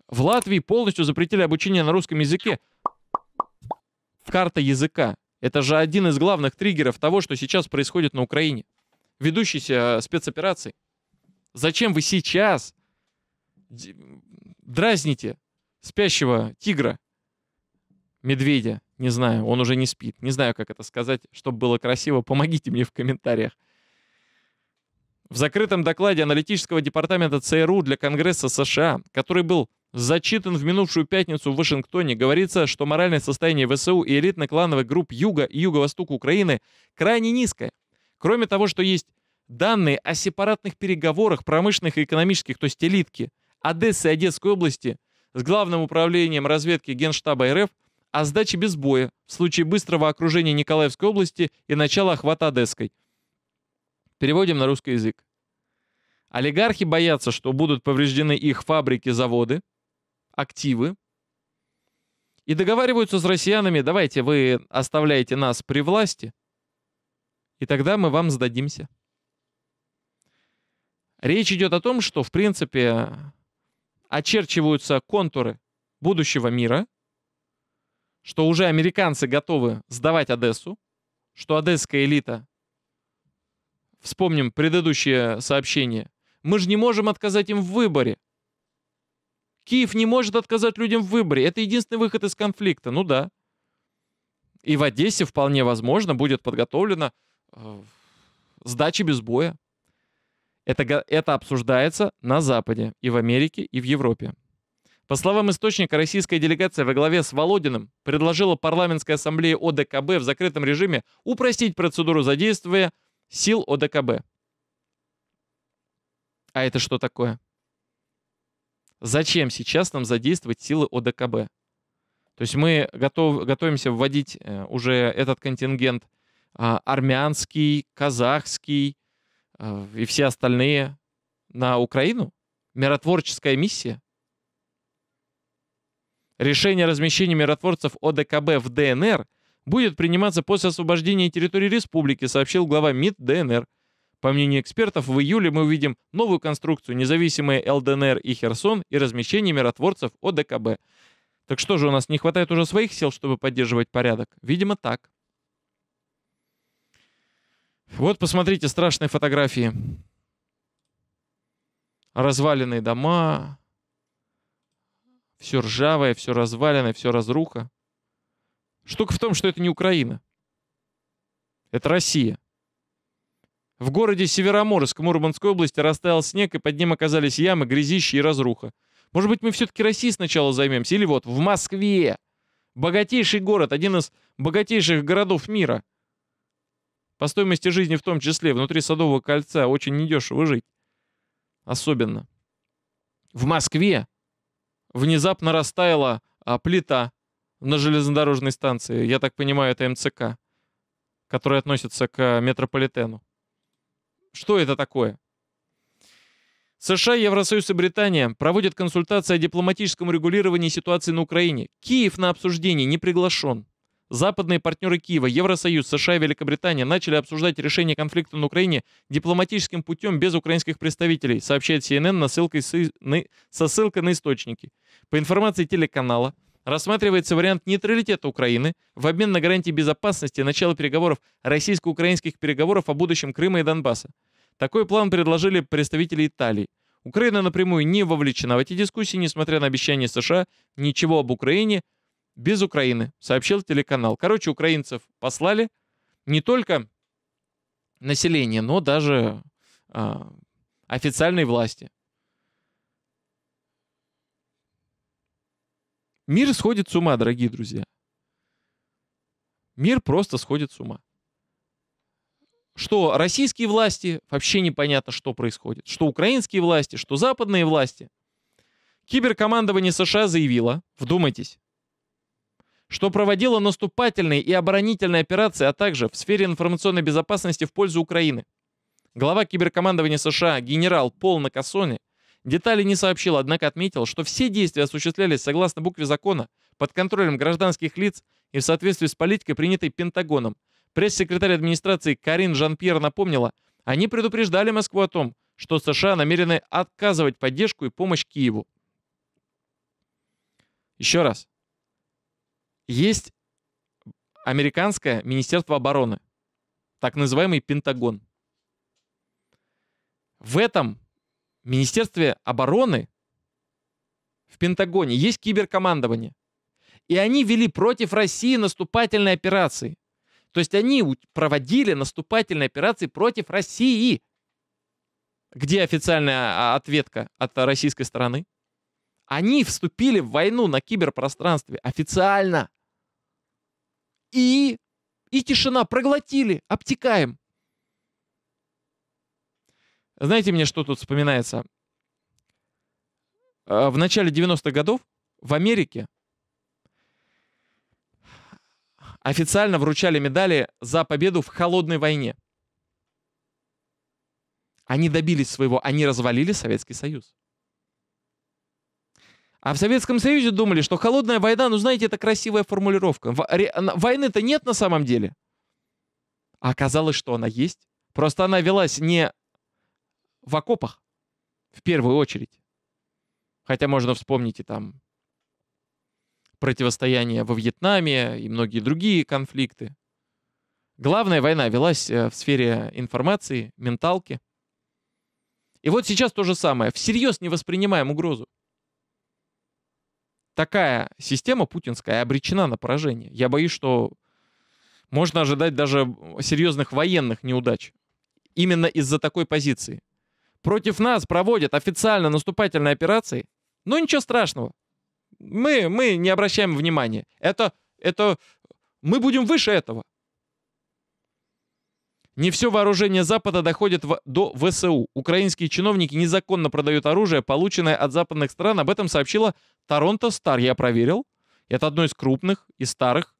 В Латвии полностью запретили обучение на русском языке. Карта языка. Это же один из главных триггеров того, что сейчас происходит на Украине. Ведущийся э, спецоперации. Зачем вы сейчас дразните спящего тигра, медведя, не знаю, он уже не спит. Не знаю, как это сказать, чтобы было красиво. Помогите мне в комментариях. В закрытом докладе аналитического департамента ЦРУ для Конгресса США, который был зачитан в минувшую пятницу в Вашингтоне, говорится, что моральное состояние ВСУ и элитно-клановых групп Юга и Юго-Востока Украины крайне низкое. Кроме того, что есть данные о сепаратных переговорах промышленных и экономических, то есть элитки, Одессы и Одесской области с главным управлением разведки Генштаба РФ о сдаче без боя в случае быстрого окружения Николаевской области и начала охвата Одесской. Переводим на русский язык. Олигархи боятся, что будут повреждены их фабрики, заводы, активы и договариваются с россиянами, давайте вы оставляете нас при власти, и тогда мы вам сдадимся. Речь идет о том, что, в принципе, очерчиваются контуры будущего мира, что уже американцы готовы сдавать Одессу, что одесская элита, вспомним предыдущее сообщение, мы же не можем отказать им в выборе – Киев не может отказать людям в выборе. Это единственный выход из конфликта. Ну да. И в Одессе вполне возможно будет подготовлена э, сдача без боя. Это, это обсуждается на Западе, и в Америке, и в Европе. По словам источника, российская делегация во главе с Володиным предложила парламентской ассамблее ОДКБ в закрытом режиме упростить процедуру задействия сил ОДКБ. А это что такое? зачем сейчас нам задействовать силы ОДКБ? То есть мы готов, готовимся вводить э, уже этот контингент а, армянский, казахский э, и все остальные на Украину? Миротворческая миссия? Решение о размещении миротворцев ОДКБ в ДНР будет приниматься после освобождения территории республики, сообщил глава МИД ДНР – по мнению экспертов, в июле мы увидим новую конструкцию, независимые ЛДНР и Херсон и размещение миротворцев ОДКБ. Так что же, у нас не хватает уже своих сил, чтобы поддерживать порядок? Видимо, так. Вот, посмотрите, страшные фотографии. Разваленные дома. Все ржавое, все разваленное, все разруха. Штука в том, что это не Украина. Это Россия. В городе Североморск Мурманской области растаял снег, и под ним оказались ямы, грязища и разруха. Может быть, мы все-таки России сначала займемся? Или вот в Москве? Богатейший город, один из богатейших городов мира. По стоимости жизни в том числе, внутри Садового кольца очень недешево жить. Особенно. В Москве внезапно растаяла а, плита на железнодорожной станции. Я так понимаю, это МЦК, которая относится к э, метрополитену. Что это такое? США, Евросоюз и Британия проводят консультации о дипломатическом регулировании ситуации на Украине. Киев на обсуждение не приглашен. Западные партнеры Киева, Евросоюз, США и Великобритания начали обсуждать решение конфликта на Украине дипломатическим путем без украинских представителей, сообщает CNN со ссылкой на источники. По информации телеканала, рассматривается вариант нейтралитета Украины в обмен на гарантии безопасности начала переговоров российско-украинских переговоров о будущем Крыма и Донбасса. Такой план предложили представители Италии. Украина напрямую не вовлечена в эти дискуссии, несмотря на обещание США ничего об Украине без Украины, сообщил телеканал. Короче, украинцев послали не только население, но даже э, а, официальной власти. Мир сходит с ума, дорогие друзья. Мир просто сходит с ума. Что российские власти, вообще непонятно, что происходит. Что украинские власти, что западные власти. Киберкомандование США заявило, вдумайтесь, что проводило наступательные и оборонительные операции, а также в сфере информационной безопасности в пользу Украины. Глава киберкомандования США генерал Пол Накасони – Детали не сообщил, однако отметил, что все действия осуществлялись согласно букве закона, под контролем гражданских лиц и в соответствии с политикой, принятой Пентагоном. Пресс-секретарь администрации Карин Жан-Пьер напомнила, они предупреждали Москву о том, что США намерены отказывать поддержку и помощь Киеву. Еще раз. Есть американское Министерство обороны, так называемый Пентагон. В этом Министерстве обороны, в Пентагоне есть киберкомандование. И они вели против России наступательные операции. То есть они проводили наступательные операции против России. Где официальная а, ответка от российской стороны? Они вступили в войну на киберпространстве официально. И, и тишина проглотили, обтекаем. Знаете, мне что тут вспоминается? А, в начале 90-х годов в Америке официально вручали медали за победу в холодной войне. Они добились своего, они развалили Советский Союз. А в Советском Союзе думали, что холодная война, ну знаете, это красивая формулировка. Войны-то нет на самом деле. А оказалось, что она есть. Просто она велась не в окопах в первую очередь. Хотя можно вспомнить и там противостояние во Вьетнаме и многие другие конфликты. Главная война велась э, в сфере информации, менталки. И вот сейчас то же самое. Всерьез не воспринимаем угрозу. Такая система путинская обречена на поражение. Я боюсь, что можно ожидать даже серьезных военных неудач. Именно из-за такой позиции. Против нас проводят официально наступательные операции. Но ну, ничего страшного. Мы, мы не обращаем внимания. Это, это... Мы будем выше этого. Не все вооружение Запада доходит в, до ВСУ. Украинские чиновники незаконно продают оружие, полученное от западных стран. Об этом сообщила Торонто Стар. Я проверил. Это одно из крупных и старых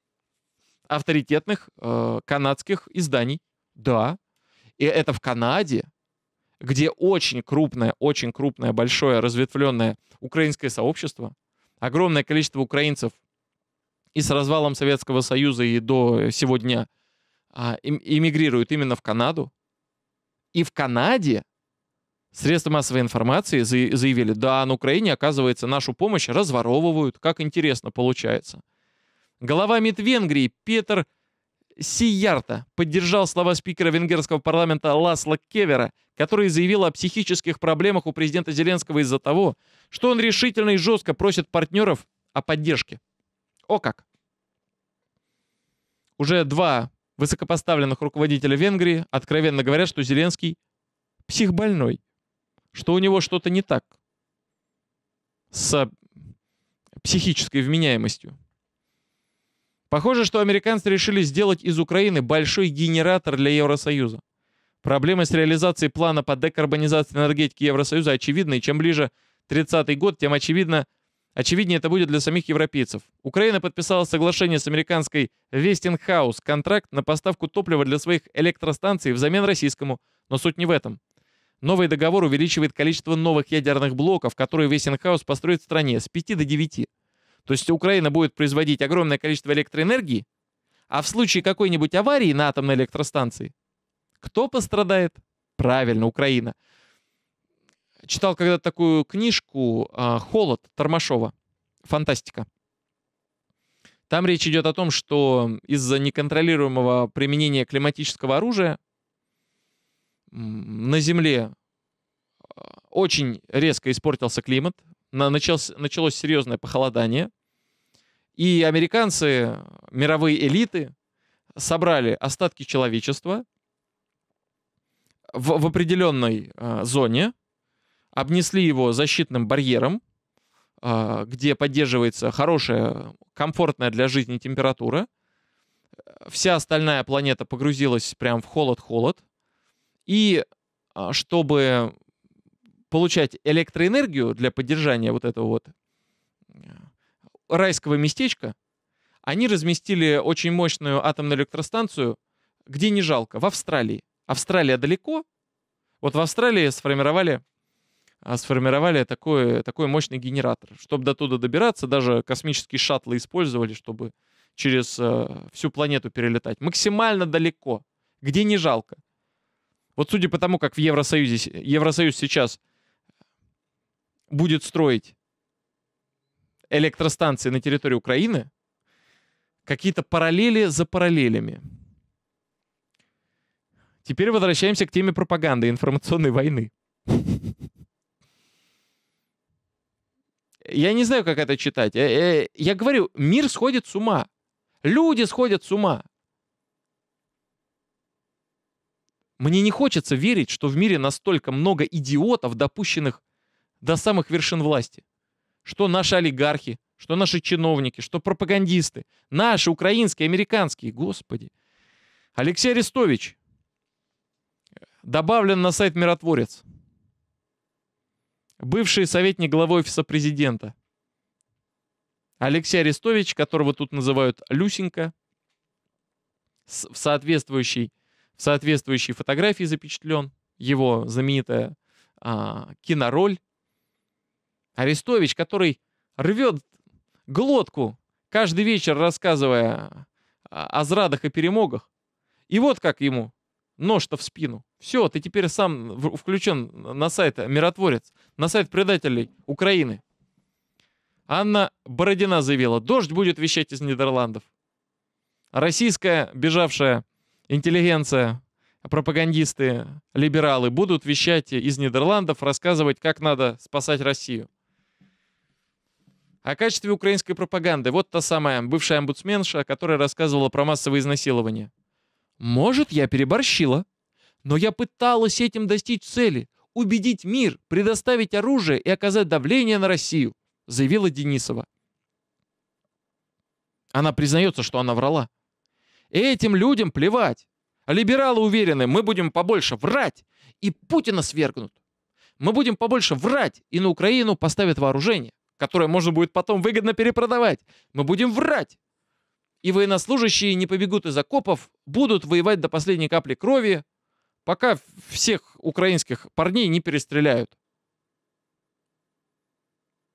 авторитетных э, канадских изданий. Да. И это в Канаде где очень крупное, очень крупное, большое, разветвленное украинское сообщество, огромное количество украинцев и с развалом Советского Союза и до сегодня а, эмигрируют именно в Канаду. И в Канаде средства массовой информации заявили, да, на Украине, оказывается, нашу помощь разворовывают. Как интересно получается. Глава МИД Венгрии Петр Сиярта поддержал слова спикера венгерского парламента Ласла Кевера, который заявил о психических проблемах у президента Зеленского из-за того, что он решительно и жестко просит партнеров о поддержке. О как! Уже два высокопоставленных руководителя Венгрии откровенно говорят, что Зеленский психбольной, что у него что-то не так с психической вменяемостью. Похоже, что американцы решили сделать из Украины большой генератор для Евросоюза. Проблемы с реализацией плана по декарбонизации энергетики Евросоюза очевидны, и чем ближе 30-й год, тем очевидно, очевиднее это будет для самих европейцев. Украина подписала соглашение с американской Westinghouse, контракт на поставку топлива для своих электростанций взамен российскому, но суть не в этом. Новый договор увеличивает количество новых ядерных блоков, которые Westinghouse построит в стране, с 5 до 9. То есть Украина будет производить огромное количество электроэнергии, а в случае какой-нибудь аварии на атомной электростанции, кто пострадает? Правильно, Украина. Читал когда-то такую книжку а, «Холод» Тормашова. Фантастика. Там речь идет о том, что из-за неконтролируемого применения климатического оружия на Земле а, очень резко испортился климат, началось, началось серьезное похолодание, и американцы, мировые элиты, собрали остатки человечества в, в определенной э, зоне, обнесли его защитным барьером, э, где поддерживается хорошая, комфортная для жизни температура. Вся остальная планета погрузилась прям в холод-холод. И а, чтобы получать электроэнергию для поддержания вот этого вот э, райского местечка, они разместили очень мощную атомную электростанцию, где не жалко, в Австралии. Австралия далеко. Вот в Австралии сформировали, э, сформировали такой, такой мощный генератор. Чтобы до туда добираться, даже космические шаттлы использовали, чтобы через э, всю планету перелетать. Максимально далеко, где не жалко. Вот судя по тому, как в Евросоюзе, Евросоюз сейчас будет строить электростанции на территории Украины, какие-то параллели за параллелями. Теперь возвращаемся к теме пропаганды информационной войны. Я не знаю, как это читать. Э, э, я говорю, мир сходит с ума. Люди сходят с ума. Мне не хочется верить, что в мире настолько много идиотов, допущенных до самых вершин власти. Что наши олигархи, что наши чиновники, что пропагандисты, наши, украинские, американские, господи. Алексей Арестович добавлен на сайт «Миротворец». Бывший советник главы Офиса Президента. Алексей Арестович, которого тут называют Люсенко, в соответствующей, в соответствующей фотографии запечатлен, его знаменитая а, кинороль Арестович, который рвет глотку, каждый вечер рассказывая о зрадах и перемогах. И вот как ему нож-то в спину. Все, ты теперь сам включен на сайт «Миротворец», на сайт предателей Украины. Анна Бородина заявила, дождь будет вещать из Нидерландов. Российская бежавшая интеллигенция, пропагандисты, либералы будут вещать из Нидерландов, рассказывать, как надо спасать Россию. О качестве украинской пропаганды. Вот та самая бывшая омбудсменша, которая рассказывала про массовые изнасилования. Может, я переборщила. Но я пыталась этим достичь цели – убедить мир, предоставить оружие и оказать давление на Россию, заявила Денисова. Она признается, что она врала. Этим людям плевать. либералы уверены, мы будем побольше врать, и Путина свергнут. Мы будем побольше врать, и на Украину поставят вооружение которое можно будет потом выгодно перепродавать. Мы будем врать. И военнослужащие не побегут из окопов, будут воевать до последней капли крови, пока всех украинских парней не перестреляют.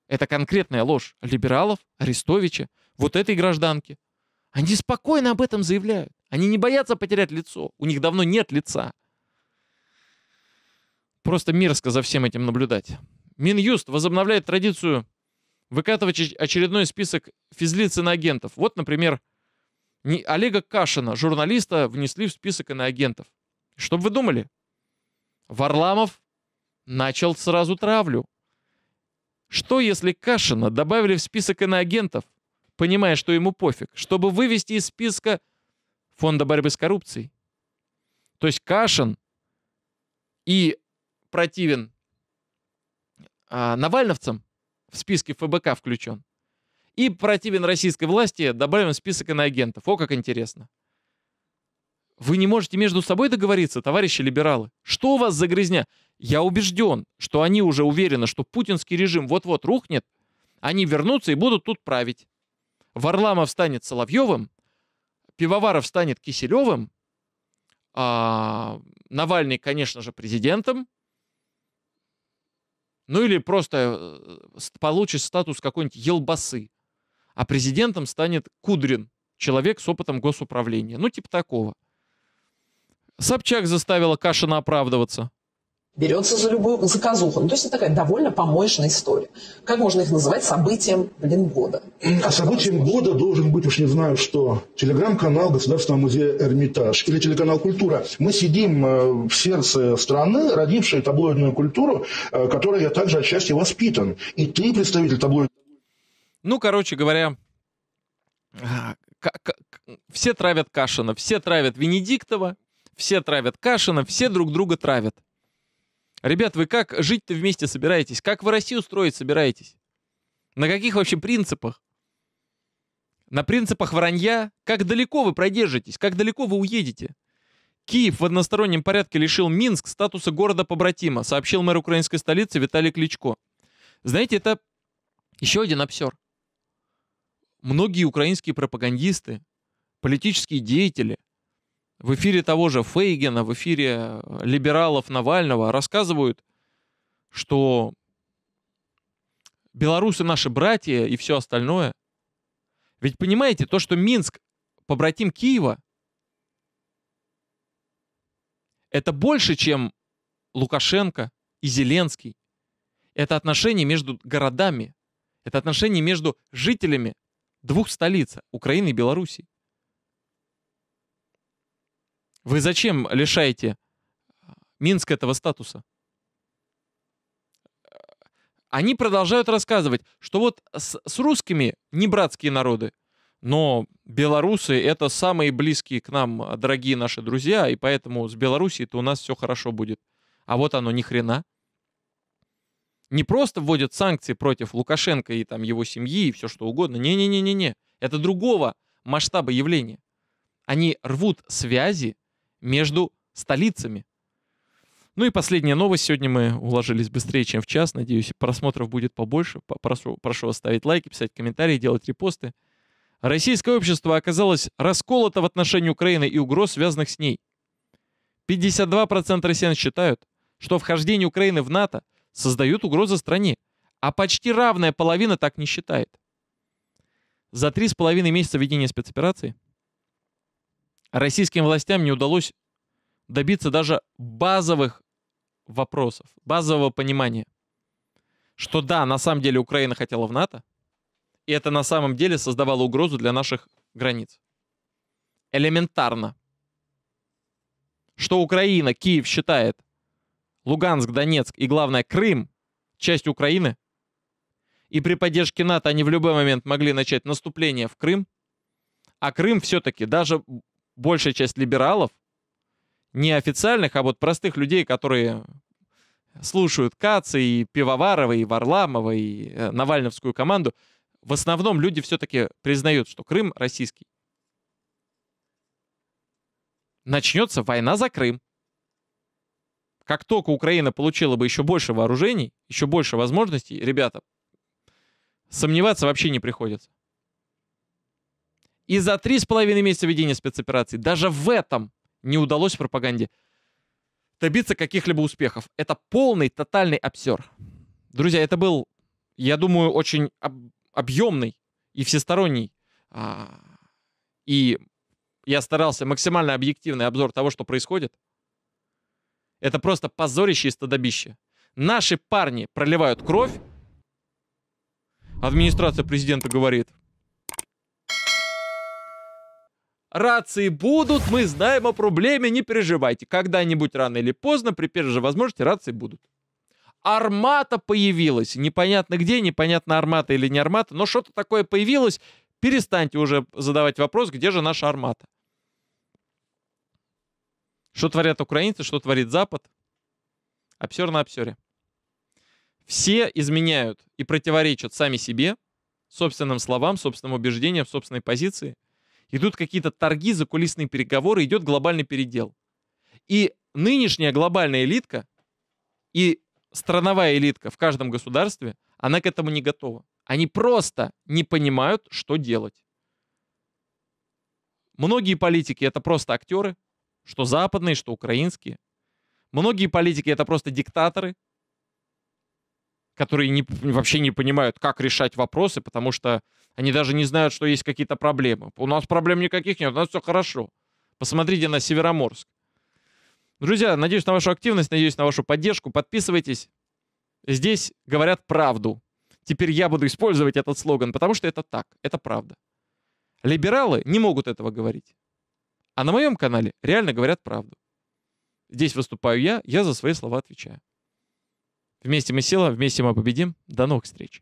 Это конкретная ложь либералов, Арестовича, вот этой гражданки. Они спокойно об этом заявляют. Они не боятся потерять лицо. У них давно нет лица. Просто мерзко за всем этим наблюдать. Минюст возобновляет традицию выкатывать очередной список физлиц иноагентов. Вот, например, Олега Кашина, журналиста, внесли в список иноагентов. Что бы вы думали? Варламов начал сразу травлю. Что, если Кашина добавили в список иноагентов, понимая, что ему пофиг, чтобы вывести из списка Фонда борьбы с коррупцией? То есть Кашин и противен а, навальновцам, в списке ФБК включен. И противен российской власти добавим в список иноагентов. О, как интересно. Вы не можете между собой договориться, товарищи либералы? Что у вас за грызня? Я убежден, что они уже уверены, что путинский режим вот-вот рухнет, они вернутся и будут тут править. Варламов станет Соловьевым, Пивоваров станет Киселевым, а Навальный, конечно же, президентом, ну или просто э, получит статус какой-нибудь елбасы. А президентом станет Кудрин, человек с опытом госуправления. Ну типа такого. Собчак заставила Кашина оправдываться берется за любую заказуху. Ну, то есть это такая довольно помоечная история. Как можно их называть событием, блин, года? А событием года должен быть, уж не знаю что, телеграм-канал Государственного музея «Эрмитаж» или телеканал «Культура». Мы сидим э, в сердце страны, родившей таблоидную культуру, э, которой я также отчасти воспитан. И ты, представитель таблоидной... Ну, короче говоря, все травят Кашина, все травят Венедиктова, все травят Кашина, все друг друга травят. Ребят, вы как жить-то вместе собираетесь? Как вы Россию строить собираетесь? На каких вообще принципах? На принципах вранья? Как далеко вы продержитесь? Как далеко вы уедете? Киев в одностороннем порядке лишил Минск статуса города-побратима, сообщил мэр украинской столицы Виталий Кличко. Знаете, это еще один обсер. Многие украинские пропагандисты, политические деятели – в эфире того же Фейгена, в эфире э, либералов Навального рассказывают, что белорусы наши братья и все остальное. Ведь понимаете, то, что Минск побратим Киева, это больше, чем Лукашенко и Зеленский. Это отношение между городами. Это отношение между жителями двух столиц, Украины и Белоруссии. Вы зачем лишаете Минск этого статуса? Они продолжают рассказывать, что вот с, с русскими не братские народы, но белорусы это самые близкие к нам а, дорогие наши друзья, и поэтому с Белоруссией-то у нас все хорошо будет. А вот оно ни хрена. Не просто вводят санкции против Лукашенко и там его семьи и все что угодно. Не-не-не-не-не. Это другого масштаба явления. Они рвут связи между столицами. Ну и последняя новость. Сегодня мы уложились быстрее, чем в час. Надеюсь, просмотров будет побольше. Прошу, прошу вас ставить лайки, писать комментарии, делать репосты. Российское общество оказалось расколото в отношении Украины и угроз, связанных с ней. 52% россиян считают, что вхождение Украины в НАТО создают угрозы стране, а почти равная половина так не считает. За три с половиной месяца ведения спецоперации – российским властям не удалось добиться даже базовых вопросов, базового понимания, что да, на самом деле Украина хотела в НАТО, и это на самом деле создавало угрозу для наших границ. Элементарно. Что Украина, Киев считает Луганск, Донецк и, главное, Крым часть Украины, и при поддержке НАТО они в любой момент могли начать наступление в Крым, а Крым все-таки даже большая часть либералов, не официальных, а вот простых людей, которые слушают Каца и Пивоварова, и Варламова, и э, Навальновскую команду, в основном люди все-таки признают, что Крым российский. Начнется война за Крым. Как только Украина получила бы еще больше вооружений, еще больше возможностей, ребята, сомневаться вообще не приходится. И за три с половиной месяца ведения спецоперации даже в этом не удалось пропаганде добиться каких-либо успехов. Это полный, тотальный обсер. Друзья, это был, я думаю, очень об- объемный и всесторонний. А- и я старался максимально объективный обзор того, что происходит. Это просто позорище и стадобище. Наши парни проливают кровь. Администрация президента говорит, Рации будут, мы знаем о проблеме, не переживайте. Когда-нибудь рано или поздно, при первой же возможности, рации будут. Армата появилась. Непонятно где, непонятно армата или не армата, но что-то такое появилось. Перестаньте уже задавать вопрос, где же наша армата. Что творят украинцы, что творит Запад? Обсер на обсере. Все изменяют и противоречат сами себе, собственным словам, собственным убеждениям, собственной позиции – Идут какие-то торги, закулисные переговоры, идет глобальный передел. И нынешняя глобальная элитка и страновая элитка в каждом государстве, она к этому не готова. Они просто не понимают, что делать. Многие политики это просто актеры, что западные, что украинские. Многие политики это просто диктаторы, которые не, вообще не понимают, как решать вопросы, потому что они даже не знают, что есть какие-то проблемы. У нас проблем никаких нет, у нас все хорошо. Посмотрите на Североморск. Друзья, надеюсь на вашу активность, надеюсь на вашу поддержку. Подписывайтесь. Здесь говорят правду. Теперь я буду использовать этот слоган, потому что это так, это правда. Либералы не могут этого говорить. А на моем канале реально говорят правду. Здесь выступаю я, я за свои слова отвечаю. Вместе мы сила, вместе мы победим. До новых встреч.